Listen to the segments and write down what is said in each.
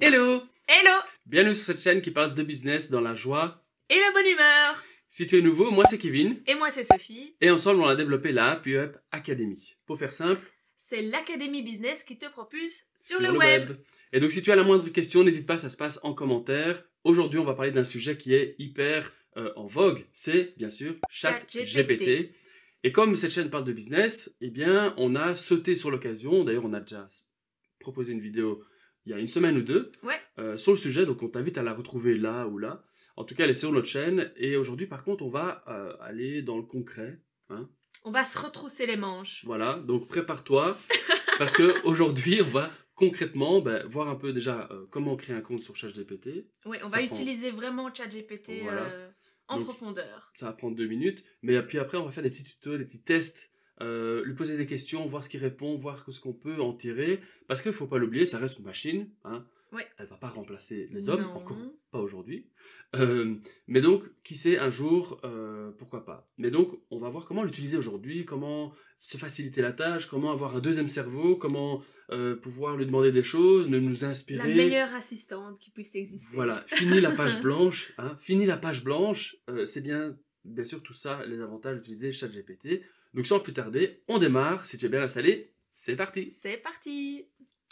Hello Hello Bienvenue sur cette chaîne qui parle de business dans la joie et la bonne humeur Si tu es nouveau, moi c'est Kevin. Et moi c'est Sophie. Et ensemble on a développé la Happy Up Academy. Pour faire simple, c'est l'Académie Business qui te propulse sur, le, web. Et donc si tu as la moindre question, n'hésite pas, ça se passe en commentaire. Aujourd'hui on va parler d'un sujet qui est hyper euh, en vogue, c'est bien sûr ChatGPT. Et comme cette chaîne parle de business, eh bien on a sauté sur l'occasion, d'ailleurs on a déjà proposé une vidéo il y a une semaine ou deux euh, sur le sujet, donc on t'invite à la retrouver là ou là. En tout cas, elle est sur notre chaîne. Et aujourd'hui, par contre, on va euh, aller dans le concret. Hein. On va se retrousser les manches. Voilà, donc prépare-toi, parce qu'aujourd'hui, on va concrètement ben, voir un peu déjà euh, comment créer un compte sur ChatGPT. Oui, on va utiliser vraiment ChatGPT en profondeur. Ça va prendre deux minutes, mais puis après, on va faire des petits tutos, des petits tests euh, lui poser des questions, voir ce qu'il répond, voir ce qu'on peut en tirer. Parce qu'il ne faut pas l'oublier, ça reste une machine. Hein. Elle ne va pas remplacer les hommes, encore pas aujourd'hui. Euh, mais donc, qui sait, un jour, euh, pourquoi pas. Mais donc, on va voir comment l'utiliser aujourd'hui, comment se faciliter la tâche, comment avoir un deuxième cerveau, comment pouvoir lui demander des choses, nous, nous inspirer. La meilleure assistante qui puisse exister. Voilà, fini la page blanche. Hein. Fini la page blanche, c'est bien, bien sûr tout ça, les avantages d'utiliser ChatGPT. Donc sans plus tarder, on démarre. Si tu es bien installé, c'est parti. C'est parti.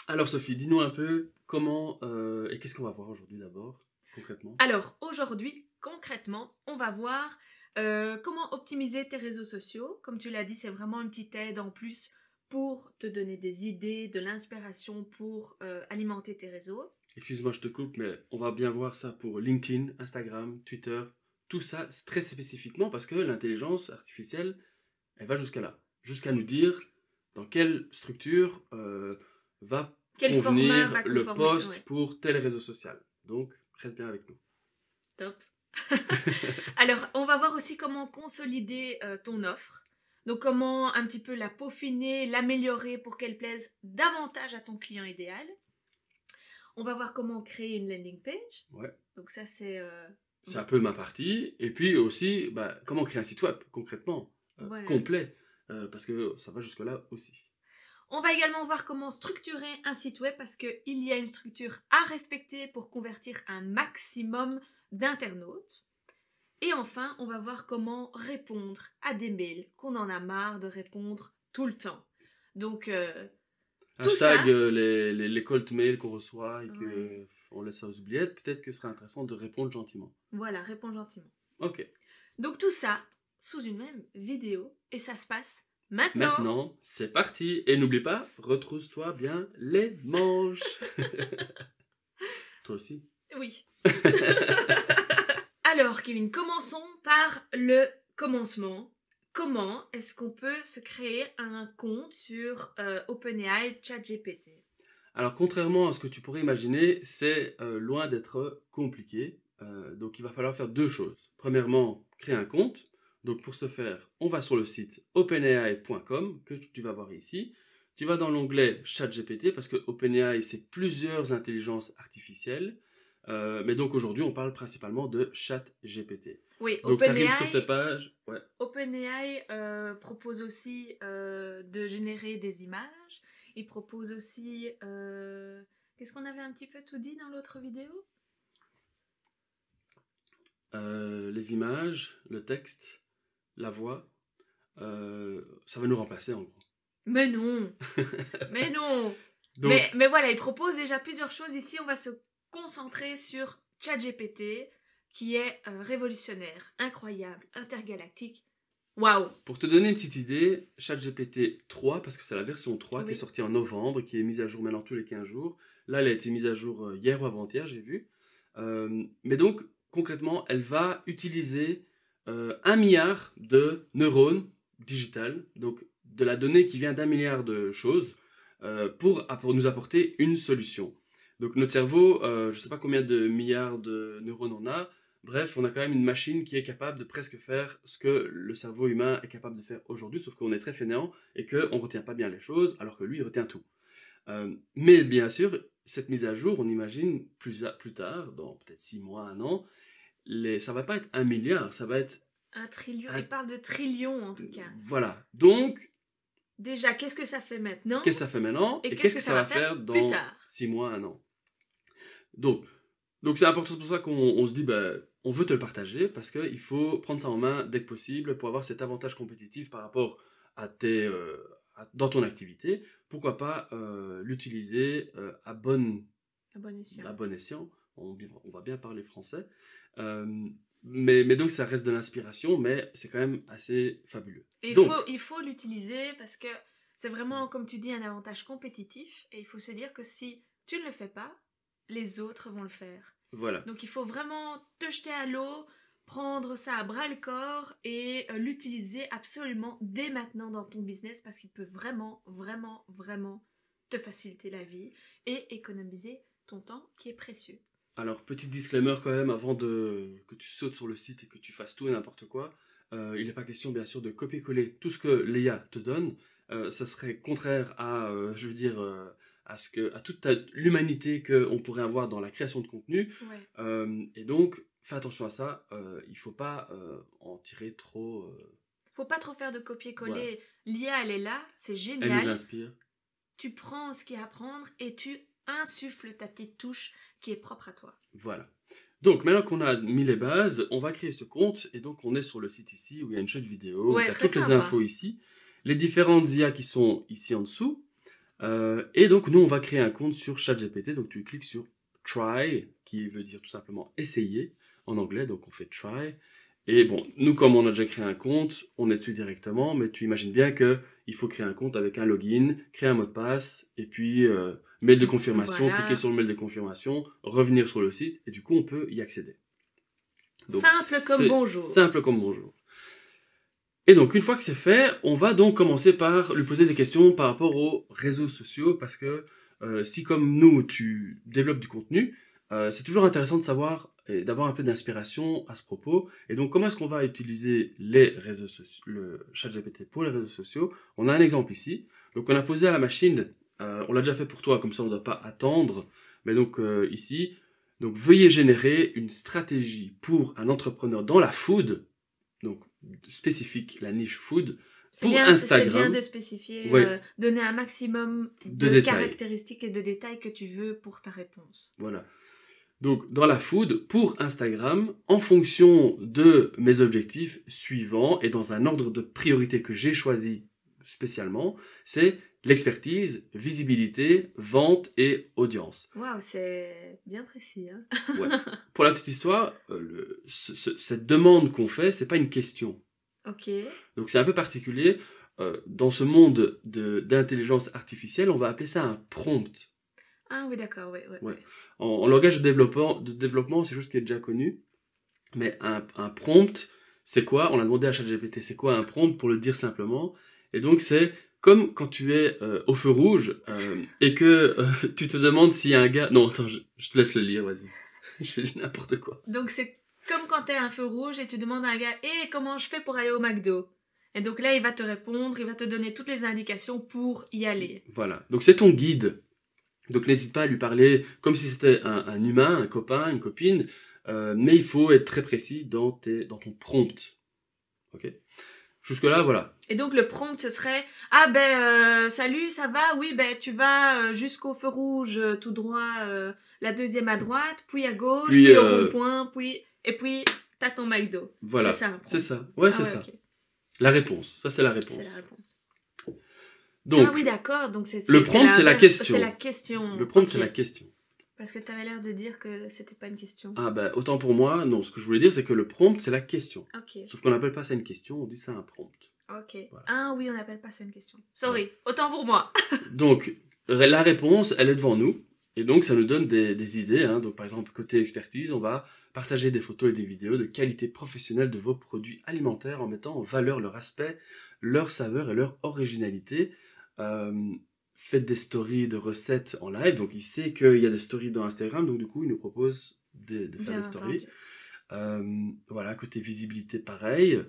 Alors Sophie, dis-nous un peu comment euh, et qu'est-ce qu'on va voir aujourd'hui d'abord, concrètement. Alors aujourd'hui, concrètement, on va voir euh, comment optimiser tes réseaux sociaux. Comme tu l'as dit, c'est vraiment une petite aide en plus pour te donner des idées, de l'inspiration pour euh, alimenter tes réseaux. Excuse-moi, je te coupe, mais on va bien voir ça pour LinkedIn, Instagram, Twitter, tout ça très spécifiquement parce que l'intelligence artificielle elle va jusqu'à là, jusqu'à nous dire dans quelle structure euh, va le poste pour tel réseau social. Donc, reste bien avec nous. Top. Alors, on va voir aussi comment consolider euh, ton offre. Donc, comment un petit peu la peaufiner, l'améliorer pour qu'elle plaise davantage à ton client idéal. On va voir comment créer une landing page. Ouais. Donc, ça, c'est. Euh, c'est un peu ma partie. Et puis aussi, bah, comment créer un site web concrètement euh, complet, euh, parce que ça va jusque-là aussi. On va également voir comment structurer un site web parce qu'il y a une structure à respecter pour convertir un maximum d'internautes. Et enfin, on va voir comment répondre à des mails qu'on en a marre de répondre tout le temps. Donc, euh, tout ça... les, les, les, cold mails qu'on reçoit et qu'on laisse aux oubliettes, peut-être que ce serait intéressant de répondre gentiment. Voilà, répondre gentiment. Ok. Donc tout ça, sous une même vidéo. Et ça se passe maintenant. Maintenant, c'est parti. Et n'oublie pas, retrousse-toi bien les manches. Toi aussi Oui. Alors, Kevin, commençons par le commencement. Comment est-ce qu'on peut se créer un compte sur euh, OpenAI ChatGPT Alors, contrairement à ce que tu pourrais imaginer, c'est euh, loin d'être compliqué. Euh, donc, il va falloir faire deux choses. Premièrement, créer un compte. Donc pour ce faire, on va sur le site openai.com que tu vas voir ici. Tu vas dans l'onglet ChatGPT parce que OpenAI c'est plusieurs intelligences artificielles. Euh, mais donc aujourd'hui, on parle principalement de ChatGPT. Oui, donc OpenAI. sur OpenAI euh, propose aussi euh, de générer des images. Il propose aussi. Qu'est-ce qu'on avait un petit peu tout dit dans l'autre vidéo Les images, le texte la voix, euh, ça va nous remplacer en gros. Mais non Mais non mais, mais, voilà, il propose déjà plusieurs choses. Ici, on va se concentrer sur ChatGPT, qui est euh, révolutionnaire, incroyable, intergalactique. Waouh Pour te donner une petite idée, ChatGPT 3, parce que c'est la version 3 qui est sortie en novembre qui est mise à jour maintenant tous les 15 jours. Là, elle a été mise à jour euh, hier ou avant-hier, j'ai vu. mais donc, concrètement, elle va utiliser euh, un milliard de neurones digitales, donc de la donnée qui vient d'un milliard de choses, euh, pour, nous apporter une solution. Donc notre cerveau, euh, je ne sais pas combien de milliards de neurones on a, bref, on a quand même une machine qui est capable de presque faire ce que le cerveau humain est capable de faire aujourd'hui, sauf qu'on est très fainéant et qu'on ne retient pas bien les choses, alors que lui, il retient tout. mais bien sûr, cette mise à jour, on imagine plus, tard, dans peut-être six mois, un an, ça va pas être un milliard, ça va être... Un trillion, il parle de trillion en tout cas. Voilà, donc... Déjà, qu'est-ce que ça fait maintenant Qu'est-ce que ça fait maintenant Et, qu'est-ce que, ça, va faire, dans 6 mois, un an Donc, donc c'est important pour ça qu'on se dit, ben, on veut te le partager parce qu'il faut prendre ça en main dès que possible pour avoir cet avantage compétitif par rapport à tes... Euh, dans ton activité, pourquoi pas euh, l'utiliser euh, à bon escient. À bon on, va bien parler français. Euh, mais, donc ça reste de l'inspiration, mais c'est quand même assez fabuleux. il faut l'utiliser parce que c'est vraiment, comme tu dis, un avantage compétitif. Et il faut se dire que si tu ne le fais pas, les autres vont le faire. Voilà. Donc il faut vraiment te jeter à l'eau, prendre ça à bras le corps et euh, l'utiliser absolument dès maintenant dans ton business parce qu'il peut vraiment, vraiment, vraiment te faciliter la vie et économiser ton temps qui est précieux. Alors, petit disclaimer quand même, avant de, que tu sautes sur le site et que tu fasses tout et n'importe quoi, euh, il n'est pas question bien sûr de copier-coller tout ce que Léa te donne. Euh, ça serait contraire à, euh, je veux dire, à, ce que, à toute l'humanité qu'on pourrait avoir dans la création de contenu. et donc, fais attention à ça, il ne faut pas en tirer trop... ne Faut pas trop faire de copier-coller. L'IA elle est là, c'est génial. Elle nous inspire. Tu prends ce qu'il y a à prendre et tu insuffle ta petite touche qui est propre à toi. Voilà. Donc maintenant qu'on a mis les bases, on va créer ce compte et donc on est sur le site ici où il y a une chaîne vidéo, ouais, tu as toutes les hein. infos ici, les différentes IA qui sont ici en dessous. Euh, et donc nous on va créer un compte sur ChatGPT, donc tu cliques sur try qui veut dire tout simplement essayer en anglais, donc on fait try et bon, nous, comme on a déjà créé un compte, on est dessus directement, mais tu imagines bien que il faut créer un compte avec un login, créer un mot de passe, et puis euh, mail de confirmation, cliquer sur le mail de confirmation, revenir sur le site, et du coup, on peut y accéder. simple comme bonjour. Simple comme bonjour. Et donc, une fois que c'est fait, on va donc commencer par lui poser des questions par rapport aux réseaux sociaux, parce que euh, si comme nous, tu développes du contenu, euh, c'est toujours intéressant de savoir d'avoir un peu d'inspiration à ce propos. Et donc, comment est-ce qu'on va utiliser les réseaux le chat GPT pour les réseaux sociaux On a un exemple ici. Donc, on a posé à la machine, euh, on l'a déjà fait pour toi, comme ça on ne doit pas attendre. Mais donc, euh, ici, donc, veuillez générer une stratégie pour un entrepreneur dans la food, donc spécifique, la niche food, pour Instagram. C'est bien de spécifier, euh, donner un maximum de caractéristiques et de détails que tu veux pour ta réponse. Voilà donc dans la food pour Instagram en fonction de mes objectifs suivants et dans un ordre de priorité que j'ai choisi spécialement, c'est l'expertise, visibilité, vente et audience. Waouh, c'est bien précis. Hein. Pour la petite histoire, euh, cette demande qu'on fait, c'est pas une question. Ok. Donc c'est un peu particulier. Euh, dans ce monde d'intelligence artificielle, on va appeler ça un prompt. Ah oui, d'accord, oui, oui. En, langage de développement, de développement c'est juste qui est déjà connu. Mais un, prompt, c'est quoi On a demandé à ChatGPT, c'est quoi un prompt pour le dire simplement Et donc, c'est comme quand tu es euh, au feu rouge euh, et que euh, tu te demandes s'il y a un gars. Non, attends, je, te laisse le lire, vas-y. je dis n'importe quoi. Donc, c'est comme quand tu es à un feu rouge et tu demandes à un gars et eh, comment je fais pour aller au McDo Et donc là, il va te répondre, il va te donner toutes les indications pour y aller. Voilà. Donc, c'est ton guide donc n'hésite pas à lui parler comme si c'était un, humain, un copain, une copine, euh, mais il faut être très précis dans, dans ton prompt. Ok Jusque-là, voilà. Et donc le prompt, ce serait Ah ben, euh, salut, ça va Oui, ben, tu vas euh, jusqu'au feu rouge tout droit, la deuxième à droite, puis à gauche, puis, au rond-point, puis. Et puis, t'as ton McDo. Voilà. C'est ça. C'est ça. Ouais, c'est ah ça. La réponse. Ça, c'est la réponse. C'est la réponse ah oui, d'accord. Donc c'est, le prompt, c'est la, question. C'est la question. Le prompt, c'est la question. Parce que tu avais l'air de dire que c'était pas une question. Ah bah autant pour moi, non. Ce que je voulais dire, c'est que le prompt, c'est la question. Sauf qu'on n'appelle pas ça une question, on dit ça un prompt. Ok. Ah oui, on n'appelle pas ça une question. Sorry, autant pour moi. donc la réponse, elle est devant nous. Et donc ça nous donne des, idées. Hein. Donc par exemple, côté expertise, on va partager des photos et des vidéos de qualité professionnelle de vos produits alimentaires en mettant en valeur leur aspect, leur saveur et leur originalité euh, faites des stories de recettes en live. Donc, il sait qu'il y a des stories dans Instagram. Donc, du coup, il nous propose de, faire des stories. Euh, voilà, côté visibilité, pareil.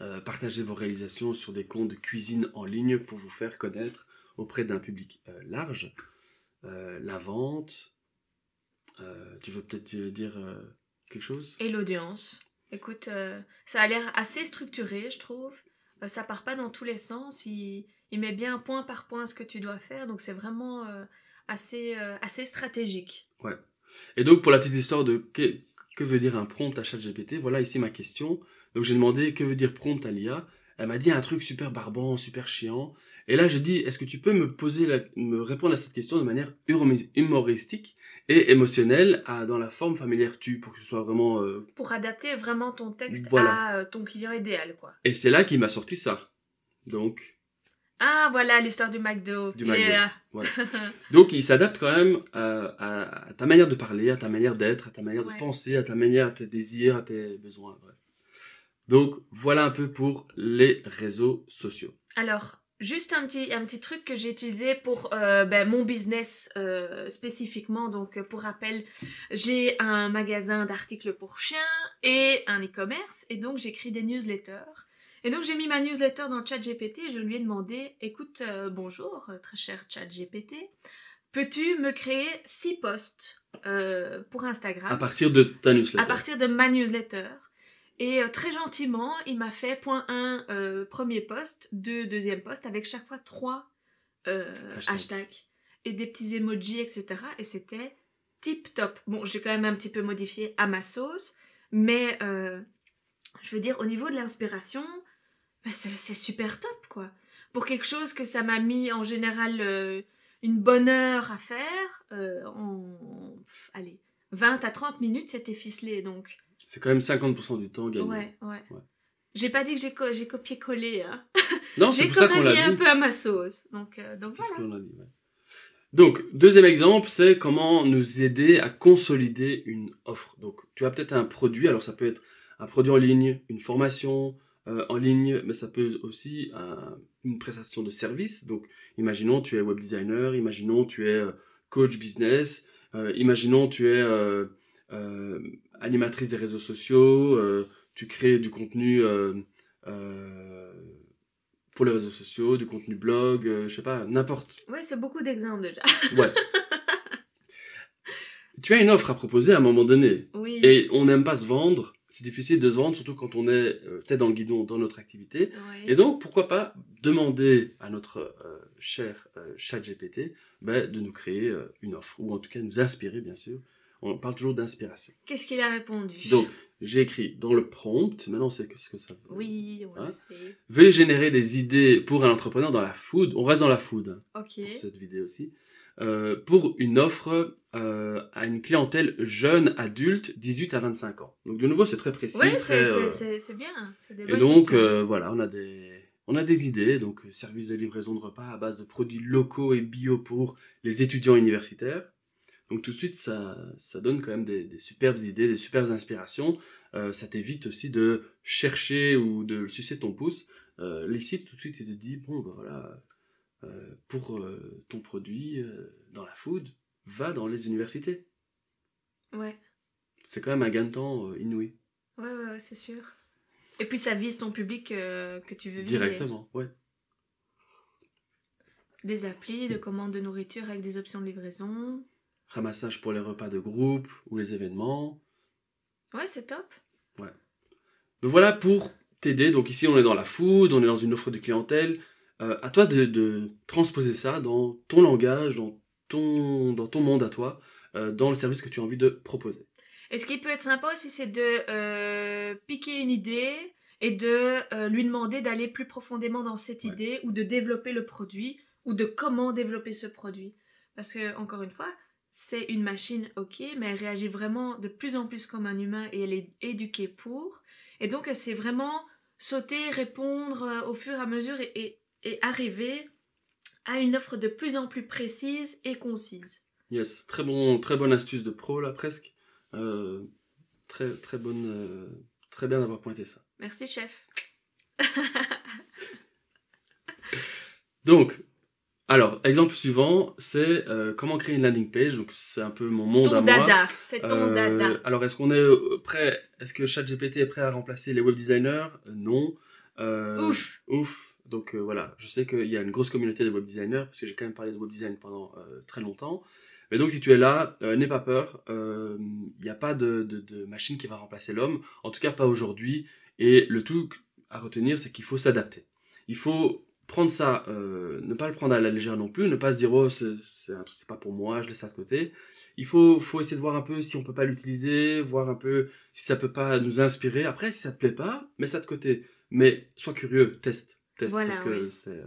Euh, partagez vos réalisations sur des comptes de cuisine en ligne pour vous faire connaître auprès d'un public large. la vente. tu veux peut-être dire quelque chose Et l'audience. Écoute, ça a l'air assez structuré, je trouve. ça part pas dans tous les sens. Il il met bien point par point ce que tu dois faire, donc c'est vraiment euh, assez, euh, assez stratégique. Ouais. Et donc pour la petite histoire de que, veut dire un prompt à ChatGPT, voilà ici ma question. Donc j'ai demandé que veut dire prompt à l'IA. Elle m'a dit un truc super barbant, super chiant. Et là, j'ai dit est-ce que tu peux me poser, me répondre à cette question de manière humoristique et émotionnelle, à, dans la forme familière tu, pour que ce soit vraiment. Euh, pour adapter vraiment ton texte à ton client idéal, quoi. Et c'est là qu'il m'a sorti ça. Donc, ah, voilà l'histoire du McDo. Du McDo. Donc, il s'adapte quand même euh, à, ta manière de parler, à ta manière d'être, à ta manière de penser, à ta manière, à tes désirs, à tes besoins. Donc, voilà un peu pour les réseaux sociaux. Alors, juste un petit, un petit truc que j'ai utilisé pour euh, ben, mon business euh, spécifiquement. Donc, pour rappel, j'ai un magasin d'articles pour chiens et un e-commerce. Et donc, j'écris des newsletters et donc j'ai mis ma newsletter dans ChatGPT et je lui ai demandé écoute, euh, bonjour, euh, très cher ChatGPT, peux-tu me créer six posts euh, pour Instagram À partir de ta newsletter. À partir de ma newsletter. Et très gentiment, il m'a fait point 1, premier post, 2, deuxième post, avec chaque fois trois hashtags. et des petits emojis, etc. Et c'était tip top. Bon, j'ai quand même un petit peu modifié à ma sauce, mais je veux dire, au niveau de l'inspiration, bah, c'est super top, quoi. Pour quelque chose que ça m'a mis en général euh, une bonne heure à faire, euh, en, allez, 20 à 30 minutes, c'était ficelé, donc. C'est quand même 50% du temps gagné. Ouais, ouais. J'ai pas dit que j'ai copié-collé. Hein. Non, c'est pour ça qu'on l'a dit. J'ai copié un peu à ma sauce. Donc, euh, ce qu'on a dit, Donc, deuxième exemple, c'est comment nous aider à consolider une offre. Donc, tu as peut-être un produit, alors ça peut être un produit en ligne, une formation, euh, en ligne, mais bah, ça peut aussi euh, une prestation de service. Donc, imaginons tu es web designer, imaginons tu es euh, coach business, euh, imaginons tu es animatrice des réseaux sociaux, tu crées du contenu pour les réseaux sociaux, du contenu blog, je sais pas, n'importe. Oui, c'est beaucoup d'exemples déjà. ouais. Tu as une offre à proposer à un moment donné. Et on n'aime pas se vendre c'est difficile de se vendre, surtout quand on est peut tête dans le guidon dans notre activité. Et donc, pourquoi pas demander à notre euh, cher euh, chat GPT ben, de nous créer euh, une offre, ou en tout cas nous inspirer, bien sûr. On parle toujours d'inspiration. Qu'est-ce qu'il a répondu Donc, j'ai écrit dans le prompt, maintenant c'est ce que ça veut. Oui, on le hein sait. Veuillez générer des idées pour un entrepreneur dans la food. On reste dans la food hein, cette vidéo aussi. Euh, pour une offre euh, à une clientèle jeune adulte, 18 à 25 ans. Donc de nouveau, c'est très précis. Oui, euh, c'est bien. et donc voilà, on a des, on a des idées, donc service de livraison de repas à base de produits locaux et bio pour les étudiants universitaires. Donc tout de suite, ça, donne quand même des, superbes idées, des superbes inspirations. ça t'évite aussi de chercher ou de sucer ton pouce. les sites, tout de suite, et te dit bon, bah, voilà, euh, pour euh, ton produit euh, dans la food, va dans les universités. Ouais. C'est quand même un gain de temps inouï. Ouais, ouais, ouais c'est sûr. Et puis ça vise ton public que tu veux viser. Directement, ouais. Des applis de commandes de nourriture avec des options de livraison. Ramassage pour les repas de groupe ou les événements. Ouais, c'est top. Ouais. Donc voilà pour t'aider. Donc ici, on est dans la food, on est dans une offre de clientèle euh, à toi de, transposer ça dans ton langage, dans ton, dans ton monde à toi, euh, dans le service que tu as envie de proposer. Et ce qui peut être sympa aussi, c'est de euh, piquer une idée et de lui demander d'aller plus profondément dans cette idée ou de développer le produit ou de comment développer ce produit. Parce que, encore une fois, c'est une machine, ok, mais elle réagit vraiment de plus en plus comme un humain et elle est éduquée pour. Et donc, c'est vraiment sauter, répondre au fur et à mesure et et arriver à une offre de plus en plus précise et concise. Yes, très bon, très bonne astuce de pro là presque. Euh, très très bonne, euh, très bien d'avoir pointé ça. Merci chef. Donc, alors exemple suivant, c'est euh, comment créer une landing page. Donc c'est un peu mon monde ton à dada. C'est ton dada. Alors est-ce qu'on est prêt Est-ce que ChatGPT est prêt à remplacer les web designers Non. ouf. Ouf. Donc euh, voilà, je sais qu'il y a une grosse communauté de web designers, parce que j'ai quand même parlé de web design pendant euh, très longtemps. Mais donc si tu es là, euh, n'aie pas peur, il n'y a pas de, machine qui va remplacer l'homme, en tout cas pas aujourd'hui. Et le tout à retenir, c'est qu'il faut s'adapter. Il faut prendre ça, ne pas le prendre à la légère non plus, ne pas se dire oh c'est, un truc, c'est pas pour moi, je laisse ça de côté. Il faut, essayer de voir un peu si on peut pas l'utiliser, voir un peu si ça peut pas nous inspirer. Après, si ça te plaît pas, mets ça de côté. Mais sois curieux, teste parce que euh,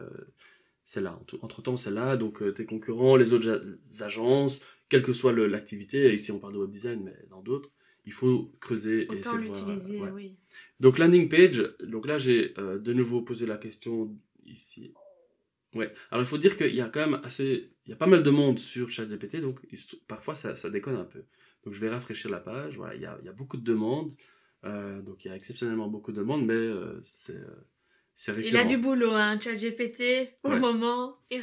c'est là. Entre-temps, c'est là. Donc, euh, tes concurrents, les autres agences, quelle que soit l'activité, ici on parle de web design, mais dans d'autres, il faut creuser et essayer de voir, oui. Donc, landing page, donc là, j'ai euh, de nouveau posé la question ici. Ouais. Alors, il faut dire qu'il y a quand même assez. Il y a pas mal de monde sur ChatGPT, donc parfois ça, déconne un peu. Donc, je vais rafraîchir la page. Voilà, il y a, beaucoup de demandes. donc, il y a exceptionnellement beaucoup de demandes, mais c'est il a du boulot, hein, GPT au moment, et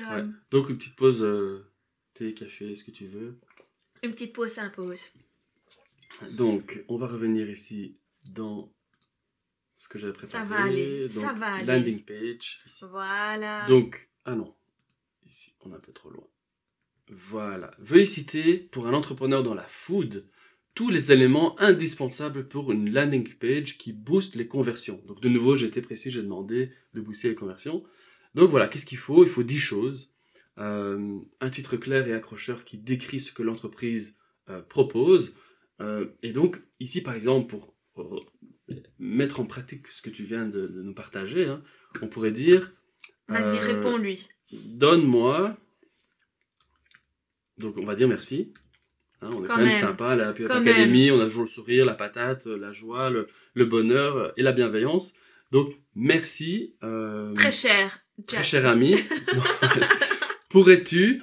Donc une petite pause euh, thé, café, ce que tu veux. Une petite pause pause. Donc, on va revenir ici dans ce que j'avais préparé. Ça va aller, Donc, ça va aller. Landing page. Voilà. Donc, ah non, ici, on est un peu trop loin. Voilà. Veuillez citer pour un entrepreneur dans la food tous les éléments indispensables pour une landing page qui booste les conversions. Donc de nouveau, j'étais été précis, j'ai demandé de booster les conversions. Donc voilà, qu'est-ce qu'il faut Il faut 10 choses. Euh, un titre clair et accrocheur qui décrit ce que l'entreprise euh, propose. Euh, et donc ici, par exemple, pour mettre en pratique ce que tu viens de, nous partager, hein, on pourrait dire... Vas-y, réponds-lui. Donne-moi... Donc on va dire merci. Hein, on est quand, même, sympa la Pirate Academy, on a toujours le sourire, la patate, euh, la joie, le, bonheur euh, et la bienveillance. Donc, merci. Euh, très cher. Très cher ami. Pourrais-tu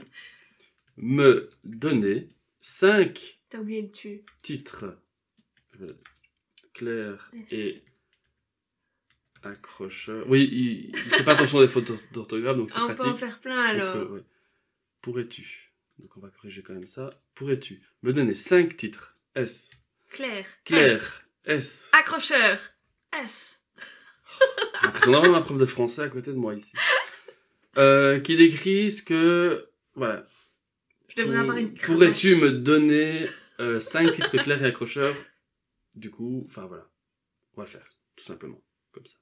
me donner 5 titres clairs et accrocheurs Oui, il, ne fait pas attention des fautes d'orthographe, donc c'est pratique. On peut en faire plein alors. Pourrais-tu donc on va corriger quand même ça. Pourrais-tu me donner 5 titres S. Claire. Claire. S. Accrocheur. S. J'ai a vraiment ma prof de français à côté de moi ici. Euh, qui décrit ce que... Voilà. Je devrais avoir une Pourrais-tu me donner 5 euh, titres clairs et accrocheurs Du coup, enfin voilà. On va le faire, tout simplement, comme ça.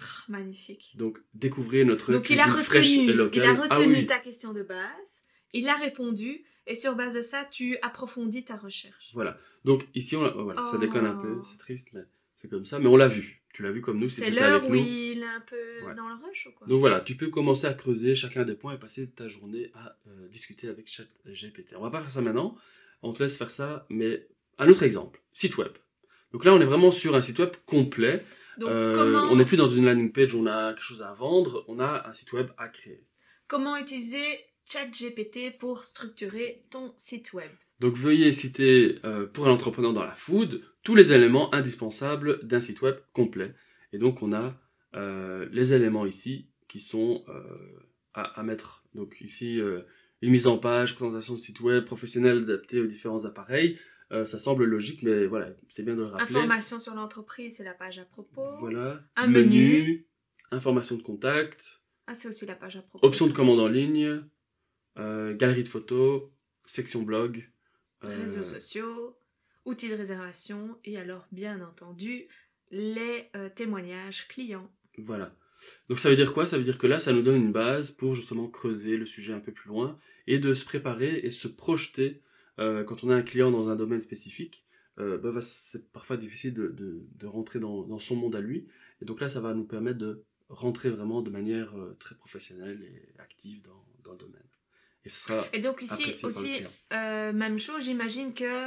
Oh, magnifique. Donc, découvrez notre Donc, il a retenu, et locale. Il a ah retenu ta question de base, il a répondu, et sur base de ça, tu approfondis ta recherche. Voilà. Donc, ici, on oh, voilà, ça déconne un peu, c'est oh. triste, mais c'est comme ça, mais on l'a vu. Tu l'as vu comme nous, c'est l'heure où il est un peu dans le rush ou quoi. Donc voilà, tu peux commencer à creuser chacun des points et passer ta journée à euh, discuter avec chaque GPT. On va pas faire ça maintenant, on te laisse faire ça, mais un autre exemple, site web. Donc là, on est vraiment sur un site web complet euh, on n'est plus dans une landing page où on a quelque chose à vendre, on a un site web à créer. Comment utiliser ChatGPT pour structurer ton site web Donc veuillez citer euh, pour un entrepreneur dans la food tous les éléments indispensables d'un site web complet. Et donc on a euh, les éléments ici qui sont à, à, mettre. Donc ici une mise en page, présentation de site web professionnel adapté aux différents appareils. Euh, ça semble logique, mais voilà, c'est bien de le rappeler. Information sur l'entreprise, c'est la page à propos. Voilà. Un menu. Informations information de contact. Ah, c'est aussi la page à propos. Option de commande en ligne. Euh, galerie de photos. Section blog. Euh, Réseaux sociaux. Outils de réservation. Et alors, bien entendu, les témoignages clients. Voilà. Donc ça veut dire quoi Ça veut dire que là, ça nous donne une base pour justement creuser le sujet un peu plus loin et de se préparer et se projeter euh, quand on a un client dans un domaine spécifique, euh, bah, bah, c'est parfois difficile de, rentrer dans, son monde à lui. Et donc là, ça va nous permettre de rentrer vraiment de manière euh, très professionnelle et active dans, le domaine. Et, ce sera et donc ici aussi, même chose, j'imagine que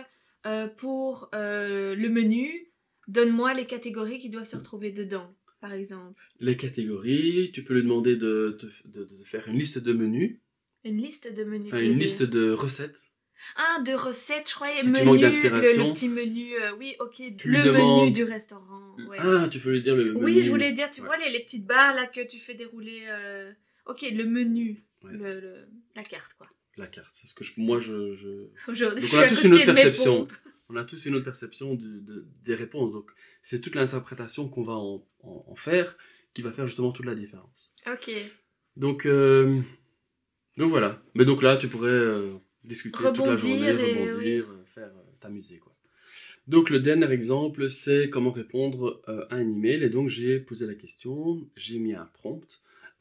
pour le menu, donne-moi les catégories qui doivent se retrouver dedans. Par exemple. Les catégories, tu peux lui demander de, de faire une liste de menus. Une liste de menus. Enfin, une liste de recettes ah, de recettes, je croyais. menu, Le, petit menu, euh, oui, ok. le menu du restaurant. Mmh. Ah, tu voulais dire le, menu. Oui, je voulais dire, tu vois les, petites barres là que tu fais dérouler. Euh, ok, le menu, la carte, quoi. La carte, c'est ce que moi je. Aujourd'hui, on a tous une autre perception. On a tous une autre perception de, des réponses. Donc, c'est toute l'interprétation qu'on va en, faire qui va faire justement toute la différence. Ok. Donc, euh, donc voilà. Mais donc là, tu pourrais discuter toute la journée, rebondir, faire euh, t'amuser Donc le dernier exemple, c'est comment répondre euh, à un email. Et donc j'ai posé la question, j'ai mis un prompt.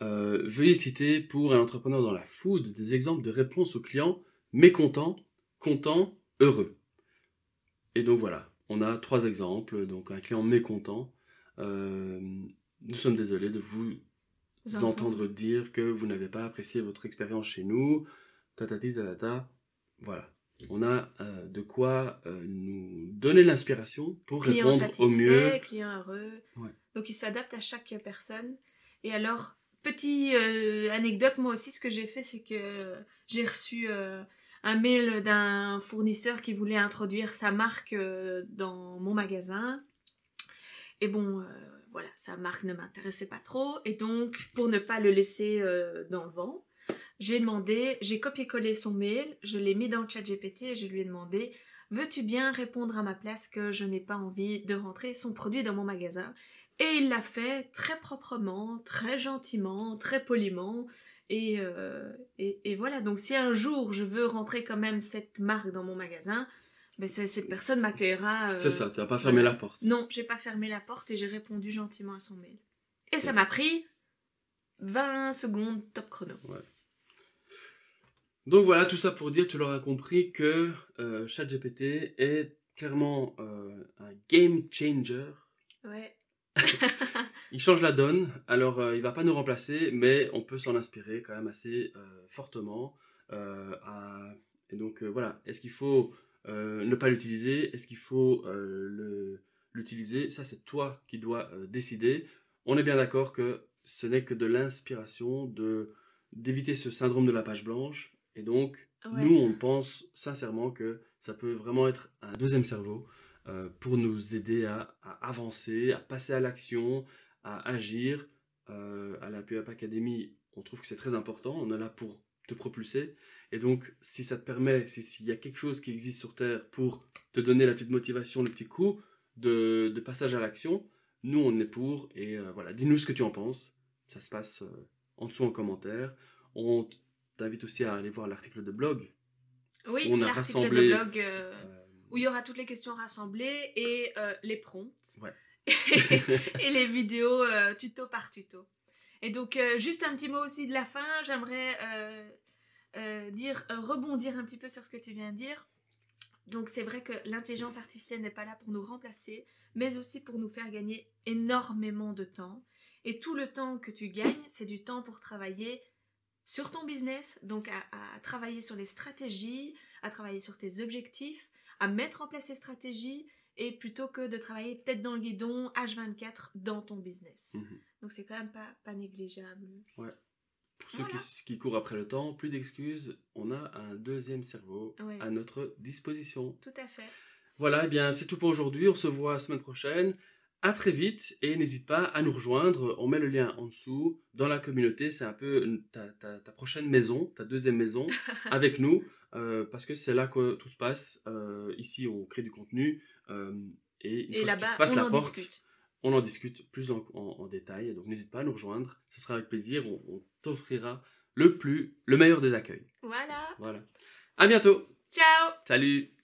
Euh, veuillez citer pour un entrepreneur dans la food des exemples de réponses aux clients mécontents, contents, heureux. Et donc voilà, on a trois exemples. Donc un client mécontent. nous sommes désolés de vous entendre dire que vous n'avez pas apprécié votre expérience chez nous tatati tatata. Voilà. On a euh, de quoi euh, nous donner l'inspiration pour répondre au mieux. Client heureux. Donc il s'adapte à chaque personne. Et alors, petite euh, anecdote, moi aussi, ce que j'ai fait, c'est que j'ai reçu un mail d'un fournisseur qui voulait introduire sa marque dans mon magasin. Et bon, voilà, sa marque ne m'intéressait pas trop. Et donc, pour ne pas le laisser dans le vent, j'ai demandé, j'ai copié-collé son mail, je l'ai mis dans le chat GPT et je lui ai demandé Veux-tu bien répondre à ma place que je n'ai pas envie de rentrer son produit dans mon magasin Et il l'a fait très proprement, très gentiment, très poliment. Et, euh, et, voilà, donc si un jour je veux rentrer quand même cette marque dans mon magasin, mais ben, cette personne m'accueillera. Euh, c'est ça, tu n'as pas fermé la porte. Non, j'ai pas fermé la porte et j'ai répondu gentiment à son mail. Et ça m'a pris 20 secondes top chrono. Ouais. Donc voilà, tout ça pour dire, tu l'auras compris, que euh, ChatGPT est clairement euh, un game changer. Ouais. il change la donne, alors euh, il va pas nous remplacer, mais on peut s'en inspirer quand même assez fortement. Et donc voilà, est-ce qu'il faut ne pas l'utiliser Est-ce qu'il faut l'utiliser Ça, c'est toi qui dois décider. On est bien d'accord que ce n'est que de l'inspiration, de d'éviter ce syndrome de la page blanche et donc, ah nous, on pense sincèrement que ça peut vraiment être un deuxième cerveau euh, pour nous aider à, avancer, à passer à l'action, à agir. Euh, à la PUAP e Academy, on trouve que c'est très important. On est là pour te propulser. Et donc, si ça te permet, s'il y a quelque chose qui existe sur Terre pour te donner la petite motivation, le petit coup de, passage à l'action, nous, on est pour. Et euh, voilà, dis-nous ce que tu en penses. Ça se passe en dessous en commentaire. On t'invite aussi à aller voir l'article de blog. Oui, on De blog, euh, euh, où il y aura toutes les questions rassemblées et euh, les prompts. et, les vidéos tuto par tuto. Et donc, juste un petit mot aussi de la fin, j'aimerais dire, rebondir un petit peu sur ce que tu viens de dire. Donc, c'est vrai que l'intelligence artificielle n'est pas là pour nous remplacer, mais aussi pour nous faire gagner énormément de temps. Et tout le temps que tu gagnes, c'est du temps pour travailler sur ton business, donc à, travailler sur les stratégies, à travailler sur tes objectifs, à mettre en place ces stratégies, et plutôt que de travailler tête dans le guidon, H24, dans ton business. Mhm. Donc c'est quand même pas, pas négligeable. Pour ceux qui, courent après le temps, plus d'excuses, on a un deuxième cerveau à notre disposition. Tout à fait. Voilà, eh bien c'est tout pour aujourd'hui. On se voit la semaine prochaine. À très vite et n'hésite pas à nous rejoindre. On met le lien en dessous. Dans la communauté, c'est un peu ta, prochaine maison, ta deuxième maison avec nous, euh, parce que c'est là que tout se passe. Euh, ici, on crée du contenu euh, et, là-bas, on la en discute. On en discute plus en, détail. Donc n'hésite pas à nous rejoindre. Ce sera avec plaisir. On, on t'offrira le plus, le meilleur des accueils. Voilà. Voilà. À bientôt. Ciao. Salut.